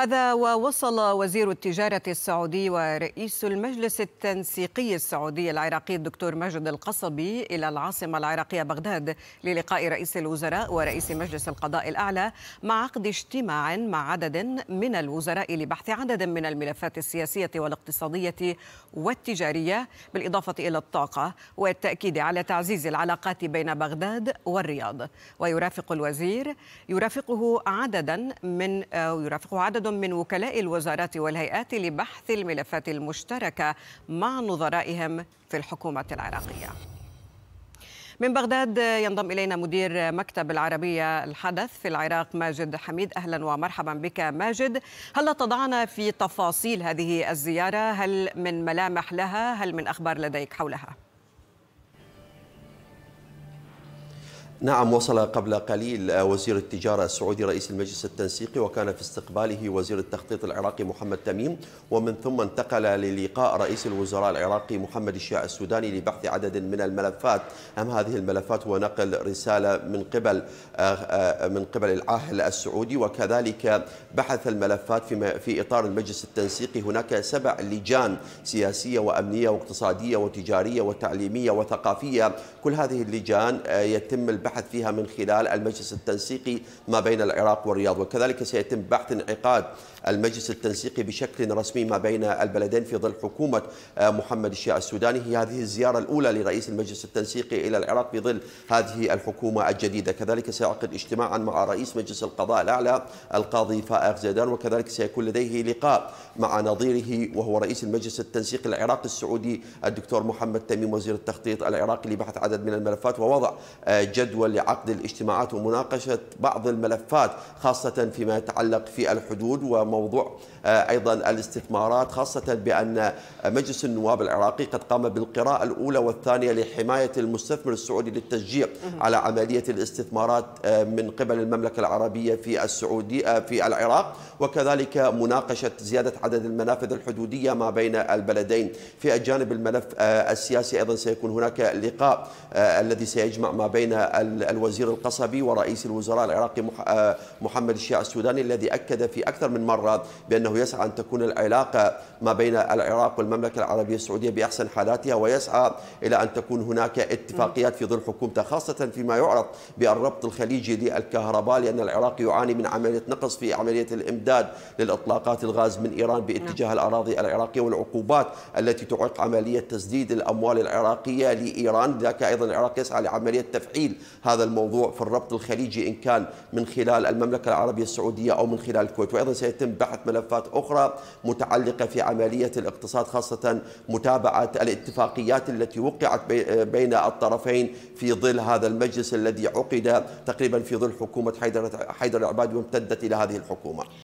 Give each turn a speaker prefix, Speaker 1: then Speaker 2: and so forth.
Speaker 1: هذا ووصل وزير التجارة السعودي ورئيس المجلس التنسيقي السعودي العراقي الدكتور ماجد القصبي إلى العاصمة العراقية بغداد للقاء رئيس الوزراء ورئيس مجلس القضاء الأعلى مع عقد اجتماع مع عدد من الوزراء لبحث عدد من الملفات السياسية والاقتصادية والتجارية بالإضافة إلى الطاقة والتأكيد على تعزيز العلاقات بين بغداد والرياض ويرافق الوزير يرافقه عددا من آه، يرافقه عدد من وكلاء الوزارات والهيئات لبحث الملفات المشتركة مع نظرائهم في الحكومة العراقية من بغداد ينضم إلينا مدير مكتب العربية الحدث في العراق ماجد حميد أهلا ومرحبا بك ماجد هل تضعنا في تفاصيل هذه الزيارة هل من ملامح لها هل من أخبار لديك حولها؟
Speaker 2: نعم وصل قبل قليل وزير التجارة السعودي رئيس المجلس التنسيقي وكان في استقباله وزير التخطيط العراقي محمد تميم ومن ثم انتقل للقاء رئيس الوزراء العراقي محمد الشيع السوداني لبحث عدد من الملفات أهم هذه الملفات هو نقل رسالة من قبل آه، آه، من قبل العاهل السعودي وكذلك بحث الملفات في في إطار المجلس التنسيقي هناك سبع لجان سياسية وأمنية واقتصادية وتجارية وتعليمية وثقافية كل هذه اللجان آه، يتم البحث البحث فيها من خلال المجلس التنسيقي ما بين العراق والرياض وكذلك سيتم بحث انعقاد المجلس التنسيقي بشكل رسمي ما بين البلدين في ظل حكومة آه، محمد الشيع السوداني هي هذه الزيارة الأولى لرئيس المجلس التنسيقي إلى العراق في ظل هذه الحكومة الجديدة كذلك سيعقد اجتماعا مع رئيس مجلس القضاء الأعلى القاضي فائق زيدان وكذلك سيكون لديه لقاء مع نظيره وهو رئيس المجلس التنسيقي العراقي السعودي الدكتور محمد تميم وزير التخطيط العراقي لبحث عدد من الملفات ووضع آه، جدوى جدول لعقد الاجتماعات ومناقشة بعض الملفات خاصة فيما يتعلق في الحدود وموضوع آه، أيضا الاستثمارات خاصة بأن مجلس النواب العراقي قد قام بالقراءة الأولى والثانية لحماية المستثمر السعودي للتشجيع على عملية الاستثمارات آه، من قبل المملكة العربية في السعودية آه، في العراق وكذلك مناقشة زيادة عدد المنافذ الحدودية ما بين البلدين في الجانب الملف السياسي أيضا سيكون هناك لقاء الذي سيجمع ما بين الوزير القصبي ورئيس الوزراء العراقي آه، محمد الشيع السوداني الذي أكد في أكثر من مرة بأنه يسعى أن تكون العلاقة ما بين العراق والمملكة العربية السعودية بأحسن حالاتها ويسعى إلى أن تكون هناك اتفاقيات في ظل حكومته خاصة فيما يعرف بالربط الخليجي للكهرباء لأن العراق يعاني من عملية نقص في عملية الإمداد للإطلاقات الغاز من إيران باتجاه نعم. الأراضي العراقية والعقوبات التي تعيق عملية تسديد الأموال العراقية لإيران ذاك أيضا العراق يسعى لعملية تفعيل هذا الموضوع في الربط الخليجي إن كان من خلال المملكة العربية السعودية أو من خلال الكويت وأيضا سيتم بحث ملفات أخرى متعلقة في عملية الاقتصاد خاصة متابعة الاتفاقيات التي وقعت بين الطرفين في ظل هذا المجلس الذي عقد تقريبا في ظل حكومة حيدر حيدر العبادي وامتدت إلى هذه الحكومة